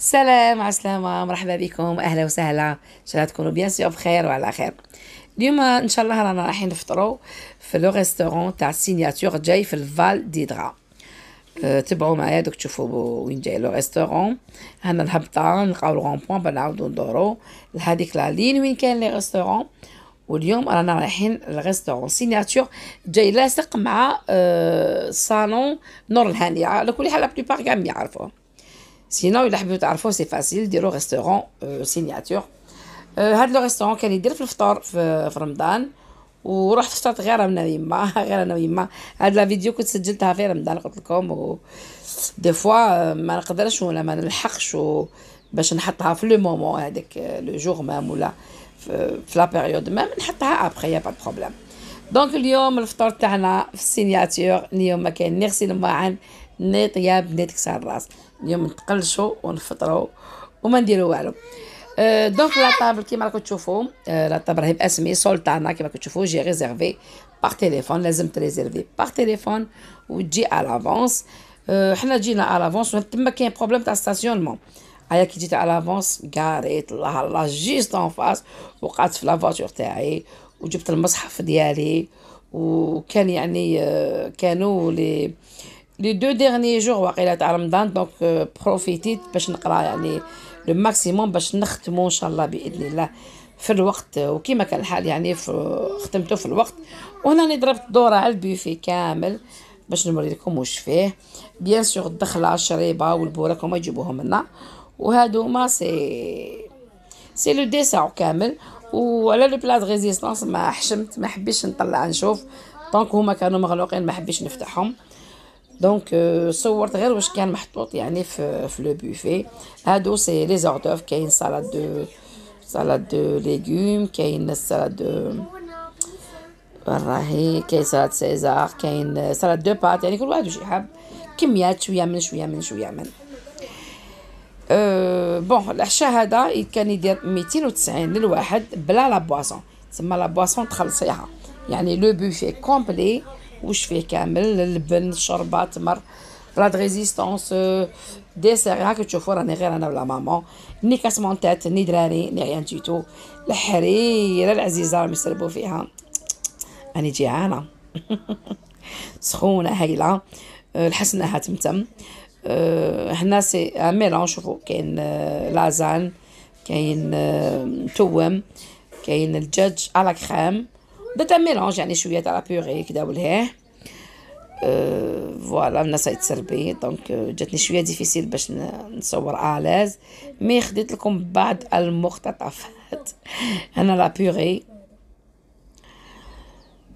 سلام على السلامة مرحبا بكم أهلا وسهلا إن شاء الله تكونوا بيان سيغ بخير وعلى خير اليوم إن شاء الله رانا رايحين نفطروا في لو ريستورون تاع سينياتور جاي في الفال ديدغا أه تبعوا معايا دوك تشوفوا وين جاي لو ريستورون هنا الهبطة نلقاو الغون بوان بنعاودو ندورو لهاديك لا لين وين كاين لي ريستورون واليوم رانا رايحين لغيستورون سيناتور جاي لاصق مع صالون نور الهانية على كل حال لا بلوبار كامل يعرفوه سينو الا حبيتو تعرفوه سي فاسيل ديرو ريستورون سينياتور هاد لو ريستورون كان يدير في الفطور في, في رمضان ورحت فطرت غير انا يما غير انا ويما هاد لا فيديو كنت سجلتها في رمضان قلت لكم و دي فوا آه، ما نقدرش ولا ما نلحقش باش نحطها في لو مومون هذاك لو جور مام ولا في لا بيريود مام نحطها ابخي يا با بروبليم دونك اليوم الفطور تاعنا في السينياتور اليوم ما كاين نغسل ني طياب ني تكسر الراس اليوم نتقلشوا ونفطروا وما نديروا والو أه دونك لا طابل كيما راكم تشوفوا أه لا طابل راهي باسمي سولتانا كيما راكم تشوفوا جي ريزيرفي بار تيليفون لازم تريزيرفي بار تيليفون وتجي على لافونس أه حنا جينا على لافونس تما كاين بروبليم تاع ستاسيونمون هيا كي جيت على لافونس كاريت الله الله جيست اون فاس وقعدت في لافاتور تاعي وجبت المصحف ديالي وكان يعني آه، كانوا لي لي دو ديرني جور واقيلا تاع رمضان دونك بروفيتيت euh، باش نقرا يعني لو ماكسيموم باش نختمو ان شاء الله باذن الله في الوقت وكما كان الحال يعني ختمته في الوقت وهنا راني ضربت دوره على البوفي كامل باش نوري لكم واش فيه بيان سور الدخله الشريبه والبوراك هما يجيبوهم لنا وهادو ما سي سي لو ديساع كامل وعلى لو بلا ريزيستانس ما حشمت ما حبيتش نطلع نشوف دونك هما كانوا مغلوقين ما حبيتش نفتحهم دونك آه، صورت غير واش كان محطوط يعني في في لو بوفي هادو سي لي زوردوف كاين سالاد دو سالاد دو ليغوم كاين سالاد دو راهي كاين سالاد سيزار كاين سالاد دو بات يعني كل واحد واش يحب كميات شويه من شويه من شويه من أه بون العشاء هذا كان يدير 290 للواحد بلا لا بواسون تسمى لا بواسون تخلصيها يعني لو بوفي كومبلي واش فيه كامل اللبن الشربات تمر بلا ريزيستانس دي ديسير هاك راني غير انا ولا ماما ني كاس مونتات ني دراري ني ريان تيتو الحريره العزيزه راهم يسربوا فيها راني جيعانه سخونه هايله الحسنه هاتمتم هنا سي ان ميلونج شوفوا كاين آه، لازان كاين آه، توم كاين الدجاج على كريم درت ميلونج يعني شويه تاع بيغي كدا والهيه آه، فوالا الناس تسربي دونك جاتني شويه ديفيسيل باش نصور الاز مي خديت لكم بعض المقتطفات هنا لا بيغي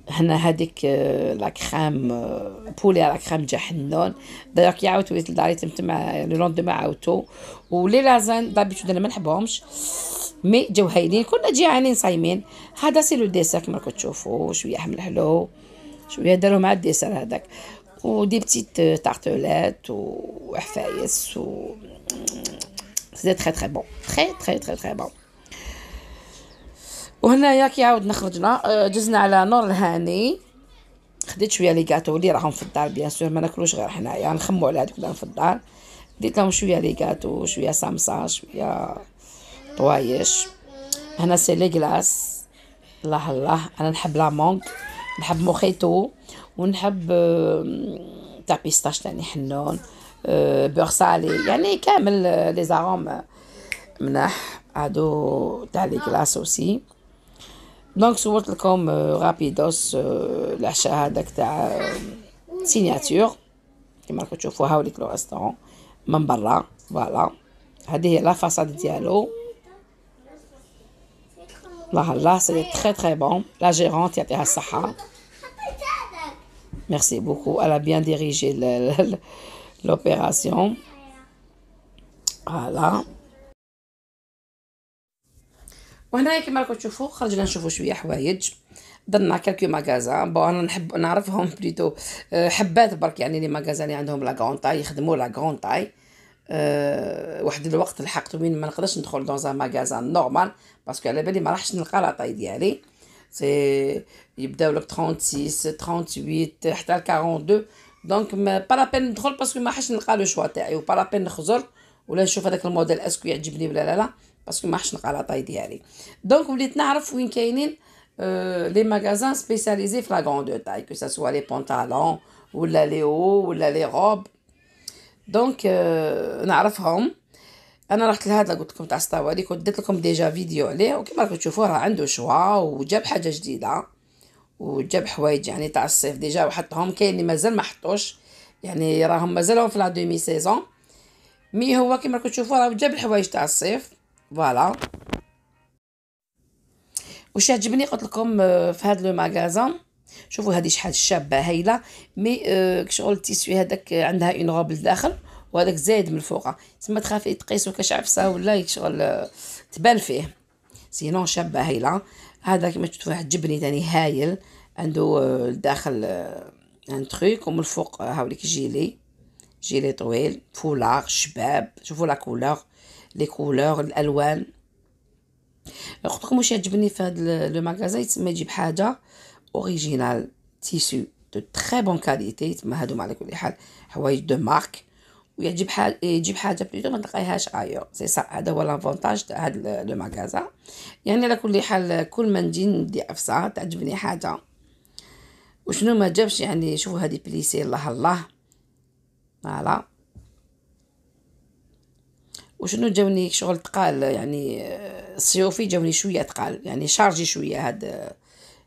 هنا هذيك آه، لا كريم آه، بولي على كريم جا حنون دايوغ كي عاودت وليت لداري تمت مع لو ما عاودتو ولي لازان دابيتود انا ما نحبهمش مي جاو هايلين كنا جيعانين صايمين هذا سي لو ديسير كما راكم تشوفوا شويه حمل حلو شويه داروا مع الديسير هذاك ودي بتيت تارتولات آه، وحفايس و سي تري تري بون تري تري تري تري بون وهنايا كي عاودنا خرجنا دزنا أه، على نور الهاني خديت شويه لي كاطو اللي راهم في الدار بيان سور ما ناكلوش غير حنايا يعني نخمو على هذوك اللي في الدار ديت لهم شويه لي كاطو شويه سامسا شويه طوايش هنا سي لي كلاص الله الله انا نحب لامونك نحب موخيتو ونحب أه، تاع بيستاش تاني حنون أه، بور سالي يعني كامل لي زاروم مناح هادو تاع لي كلاص اوسي Donc, sur vous euh, Rapidos, euh, l'achat d'acta euh, signature, c'est vous que tu avec le restaurant, Mambala, voilà. Hadi, la façade de dialogue. la c'est très très bon. La gérante, a Yate Hassaha. Merci beaucoup. Elle a bien dirigé l'opération. Voilà. وهنايا كما راكم تشوفوا خرجنا نشوفوا شويه حوايج درنا كالكو ماغازان بون انا نحب نعرفهم بليتو أه، حبات برك يعني لي ماغازان اللي عندهم لا غونطاي يخدموا لا أه، غونطاي واحد الوقت لحقت وين ما نقدرش ندخل دون زان ماغازان نورمال باسكو على بالي ما راحش نلقى لا طاي ديالي سي يبداو لك 36 38 حتى 42 دونك با لا بين ندخل باسكو ما حش نلقى لو شوا تاعي با لا بين نخزر ولا نشوف هذاك الموديل اسكو يعجبني ولا لا لا باسكو ما حش نقع طاي ديالي دونك وليت نعرف وين كاينين آه، لي ماغازان سبيسياليزي في لا دو تاي كو سوا لي بونطالون ولا لي او ولا لي روب دونك نعرفهم انا رحت لهذا قلت لكم تاع ستاوالي كنت درت لكم ديجا فيديو عليه وكما راكم تشوفوا راه عنده شوا وجاب حاجه جديده وجاب حوايج يعني تاع الصيف ديجا وحطهم كاين اللي مازال ما حطوش يعني راهم مازالهم في لا دومي سيزون مي هو كما راكم تشوفوا راه جاب الحوايج تاع الصيف فوالا واش عجبني قلت لكم آه، في هذا لو ماغازون شوفوا هذه شحال شابه هايله مي آه، شغل التيسوي هذاك آه، عندها اون غوب لداخل وهذاك زايد من الفوق تما تخافي تقيسو كاش عفسه ولا شغل تبان فيه سينون شابه هايله هذا كما تشوفوا واحد جبني ثاني هايل عنده الداخل ان تروك ومن الفوق هاوليك جيلي جيلي طويل فولار شباب شوفوا لا كولور لي كولور الالوان لكم واش يعجبني في هذا لو ماغازا يتسمى يجيب حاجه اوريجينال تيسو دو تري بون كاليتي تما هادو على كل حال حوايج دو مارك ويعجب حال يجيب حاجه بليتو ما تلقايهاش ايو سي سا هذا هو لافونتاج تاع هاد لو ماغازا يعني على كل حال كل ما نجي ندي عفسه تعجبني حاجه وشنو ما جابش يعني شوفوا هذه بليسي الله الله فوالا وشنو جاوني شغل تقال يعني آه، صيوفي جاوني شويه تقال يعني شارجي شويه هاد آه،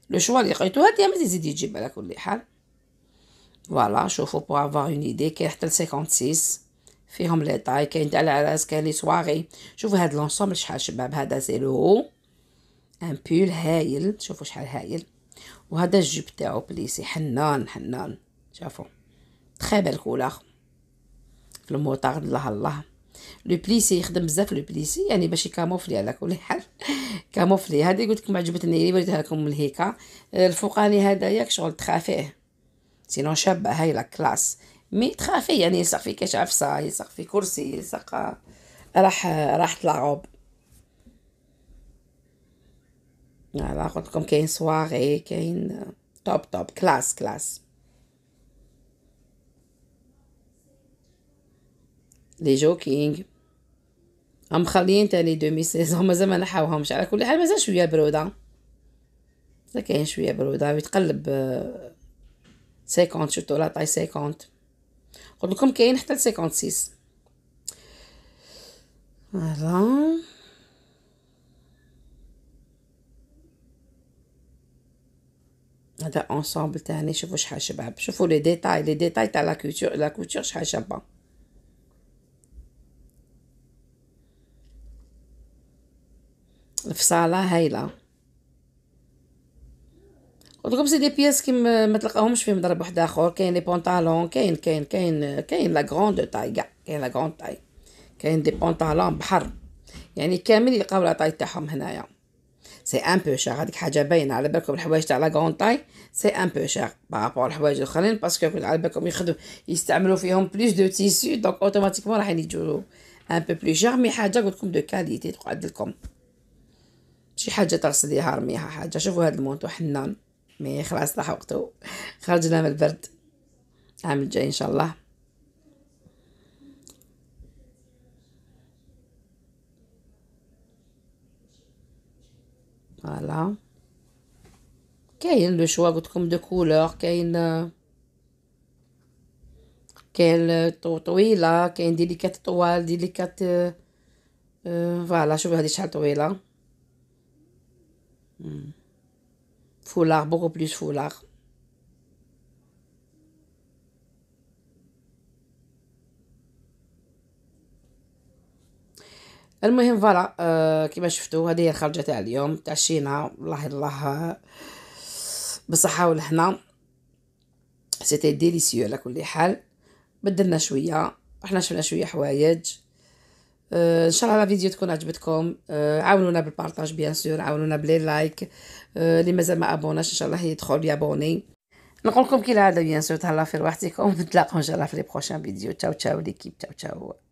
لو شوا اللي لقيتو هادي ما تزيد يجيب على كل حال فوالا شوفو بو افوار اون ايدي كاين حتى 56 فيهم لي طاي كاين تاع العراس كاين لي سواغي شوفوا هاد لونسومبل شحال شباب هذا سي لو ان بول هايل شوفو شحال هايل وهذا الجيب تاعو بليسي حنان حنان شافو تخي بيل كولور في الموطار الله الله لو بليسي يخدم بزاف لو بليسي يعني باش يكاموفلي على كل حال كاموفلي هادي قلت لكم عجبتني وريتها لكم من هيكا الفوقاني هذايا شغل تخافيه سينو شابه هاي لا كلاس مي تخافي يعني يلصق في كاش عفسه يلصق في كرسي يلصق راح راحت لاغوب فوالا قلت لكم كاين سواغي كاين توب توب كلاس كلاس لي جوكينغ هم خليين تاني دومي سيزون مازال ما نحاوهمش على كل حال مازال شويه بروده مازال كاين شويه بروده يتقلب سيكونت شفتو لا طاي سيكونت قلت لكم كاين حتى لسيكونت سيس فوالا هذا انصامبل تاني شوفوا شحال شباب شوفوا لي ديتاي لي ديتاي تاع لا كوتور لا كوتور شحال شابه في صاله هايله ودروب سي دي بياس كي ما تلقاهمش فيهم ضرب واحد اخر كاين لي بونطالون كاين كاين كاين كاين لا غروند تاي كاع كاين لا غروند تاي كاين دي بونطالون بحر يعني كامل يلقاو لا تاي تاعهم هنايا سي ان بو شير هذيك حاجه باينه على بالكم الحوايج تاع لا غروند تاي سي ان بو شير بارابور الحوايج الاخرين باسكو على بالكم يخدم يستعملوا فيهم بلوس دو تيسو دونك اوتوماتيكمون راح يجيو ان بو بلو شير مي حاجه قلت لكم دو كاليتي تقعد لكم شي حاجه تغسليها رميها حاجه شوفوا هذا المونتو حنان مي خلاص راح وقته خرجنا من البرد العام الجاي ان شاء الله فوالا كاين لو شوا قلت لكم دو كولور كاين كاين طويله كاين ديليكات طوال ديليكات آه، فوالا شوفوا هذه شحال طويله Hmm. Foulard, beaucoup plus foulard. المهم فوالا آه كما شفتوا هذه هي الخرجه تاع اليوم تعشينا والله الله بصحه ولهنا سيتي ديليسيو على كل حال بدلنا شويه احنا شفنا شويه حوايج ان شاء الله الفيديو تكون عجبتكم عاونونا بالبارطاج بيان سور عاونونا بلي لايك اللي مازال ما ابوناش ان شاء الله يدخل يابوني نقول لكم كي العاده بيان سور تهلا في رواحتكم نتلاقاو ان شاء الله في لي بروشان فيديو تشاو تشاو ليكيب تشاو تشاو